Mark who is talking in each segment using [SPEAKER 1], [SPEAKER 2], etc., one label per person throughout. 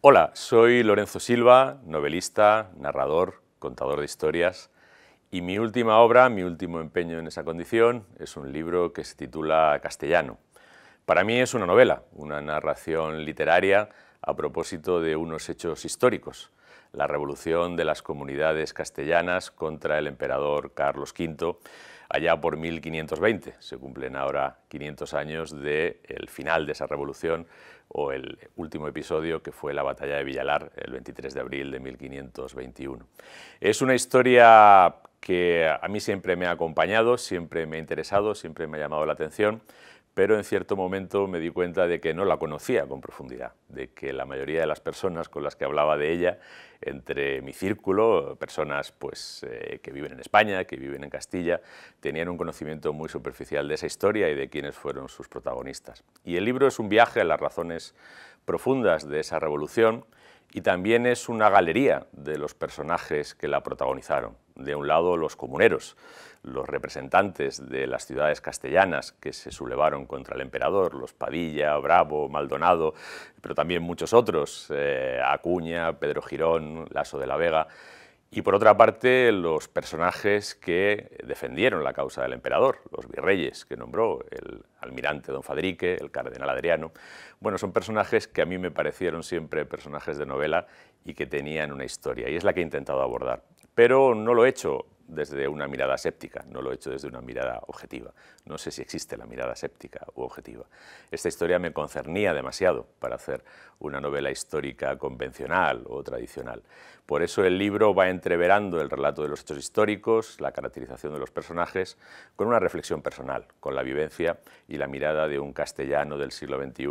[SPEAKER 1] Hola, soy Lorenzo Silva, novelista, narrador, contador de historias y mi última obra, mi último empeño en esa condición, es un libro que se titula Castellano. Para mí es una novela, una narración literaria a propósito de unos hechos históricos, la revolución de las comunidades castellanas contra el emperador Carlos V allá por 1520. Se cumplen ahora 500 años del final de esa revolución o el último episodio que fue la batalla de Villalar el 23 de abril de 1521. Es una historia que a mí siempre me ha acompañado, siempre me ha interesado, siempre me ha llamado la atención pero en cierto momento me di cuenta de que no la conocía con profundidad, de que la mayoría de las personas con las que hablaba de ella, entre mi círculo, personas pues, eh, que viven en España, que viven en Castilla, tenían un conocimiento muy superficial de esa historia y de quiénes fueron sus protagonistas. Y el libro es un viaje a las razones profundas de esa revolución y también es una galería de los personajes que la protagonizaron de un lado los comuneros, los representantes de las ciudades castellanas que se sublevaron contra el emperador, los Padilla, Bravo, Maldonado, pero también muchos otros, eh, Acuña, Pedro Girón, Laso de la Vega, y por otra parte los personajes que defendieron la causa del emperador, los virreyes que nombró, el almirante don Fadrique, el cardenal Adriano. Bueno, son personajes que a mí me parecieron siempre personajes de novela y que tenían una historia, y es la que he intentado abordar pero no lo he hecho desde una mirada séptica, no lo he hecho desde una mirada objetiva. No sé si existe la mirada séptica u objetiva. Esta historia me concernía demasiado para hacer una novela histórica convencional o tradicional. Por eso el libro va entreverando el relato de los hechos históricos, la caracterización de los personajes, con una reflexión personal, con la vivencia y la mirada de un castellano del siglo XXI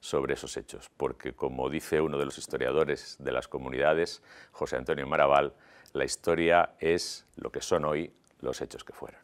[SPEAKER 1] sobre esos hechos. Porque, como dice uno de los historiadores de las comunidades, José Antonio Maraval, la historia es lo que son hoy los hechos que fueron.